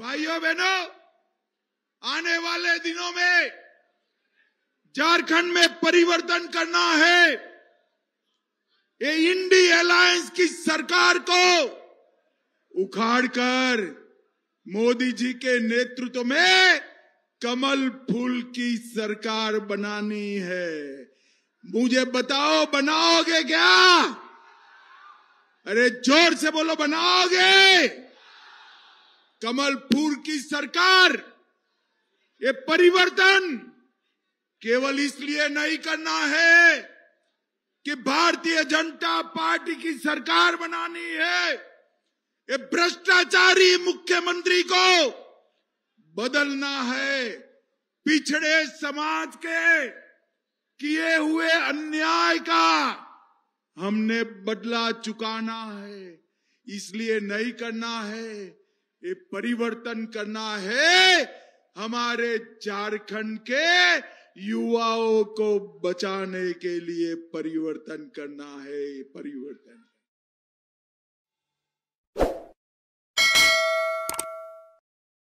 भाइयों बहनों आने वाले दिनों में झारखंड में परिवर्तन करना है ये इंडी अलायंस की सरकार को उखाड़कर मोदी जी के नेतृत्व में कमल फूल की सरकार बनानी है मुझे बताओ बनाओगे क्या अरे जोर से बोलो बनाओगे कमलपुर की सरकार ये परिवर्तन केवल इसलिए नहीं करना है कि भारतीय जनता पार्टी की सरकार बनानी है ये भ्रष्टाचारी मुख्यमंत्री को बदलना है पिछड़े समाज के किए हुए अन्याय का हमने बदला चुकाना है इसलिए नहीं करना है ये परिवर्तन करना है हमारे झारखंड के युवाओं को बचाने के लिए परिवर्तन करना है परिवर्तन